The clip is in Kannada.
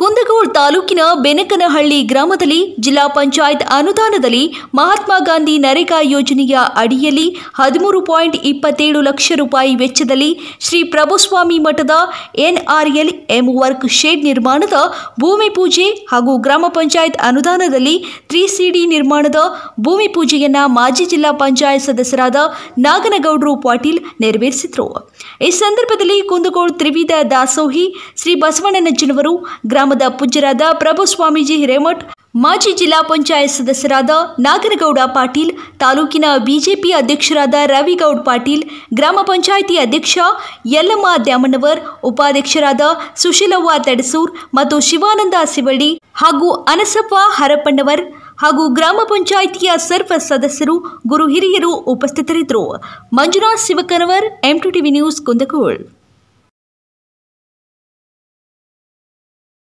ಕುಂದಗೋಳ ತಾಲೂಕಿನ ಬೆನಕನಹಳ್ಳಿ ಗ್ರಾಮದಲ್ಲಿ ಜಿಲ್ಲಾ ಪಂಚಾಯತ್ ಅನುದಾನದಲ್ಲಿ ಮಹಾತ್ಮ ಗಾಂಧಿ ನರೇಗಾ ಯೋಜನೆಯ ಅಡಿಯಲ್ಲಿ ಹದಿಮೂರು ಪಾಯಿಂಟ್ ಇಪ್ಪತ್ತೇಳು ಲಕ್ಷ ರೂಪಾಯಿ ವೆಚ್ಚದಲ್ಲಿ ಶ್ರೀ ಪ್ರಭುಸ್ವಾಮಿ ಮಠದ ಎನ್ಆರ್ಎಲ್ ಎಂ ವರ್ಕ್ ಶೇಡ್ ನಿರ್ಮಾಣದ ಭೂಮಿ ಪೂಜೆ ಹಾಗೂ ಗ್ರಾಮ ಪಂಚಾಯತ್ ಅನುದಾನದಲ್ಲಿ ತ್ರೀ ಸಿಡಿ ನಿರ್ಮಾಣದ ಭೂಮಿ ಪೂಜೆಯನ್ನು ಮಾಜಿ ಜಿಲ್ಲಾ ಪಂಚಾಯತ್ ಸದಸ್ಯರಾದ ನಾಗನಗೌಡರು ಪಾಟೀಲ್ ನೆರವೇರಿಸಿದರು ಈ ಸಂದರ್ಭದಲ್ಲಿ ಕುಂದಗೋಳ ತ್ರಿವಿಧ ದಾಸೋಹಿ ಶ್ರೀ ಬಸವಣ್ಣನಜ್ಜನವರು ಗ್ರಾಮ ಗ್ರಾಮದ ಪೂಜ್ಯರಾದ ಪ್ರಭು ಸ್ವಾಮೀಜಿ ಹಿರೇಮಠ್ ಮಾಜಿ ಜಿಲ್ಲಾ ಪಂಚಾಯತ್ ಸದಸ್ಯರಾದ ನಾಗರಗೌಡ ಪಾಟೀಲ್ ತಾಲೂಕಿನ ಬಿಜೆಪಿ ಅಧ್ಯಕ್ಷರಾದ ರವಿಗೌಡ ಪಾಟೀಲ್ ಗ್ರಾಮ ಪಂಚಾಯಿತಿ ಅಧ್ಯಕ್ಷ ಯಲ್ಲಮ್ಮ ದ್ಯಾಮಣ್ಣವರ್ ಉಪಾಧ್ಯಕ್ಷರಾದ ಸುಶೀಲವ್ವ ತಡಸೂರ್ ಮತ್ತು ಶಿವಾನಂದ ಸಿವಳ್ಳಿ ಹಾಗೂ ಅನಸಪ್ಪ ಹರಪ್ಪಣ್ಣವರ್ ಹಾಗೂ ಗ್ರಾಮ ಪಂಚಾಯಿತಿಯ ಸರ್ವ ಸದಸ್ಯರು ಗುರು ಹಿರಿಯರು ಉಪಸ್ಥಿತರಿದ್ದರು ಮಂಜುನಾಥ್ ಶಿವಕನವರ್ ಎಂಟು ಟಿವಿ ನ್ಯೂಸ್ ಕುಂದಗೋಳ್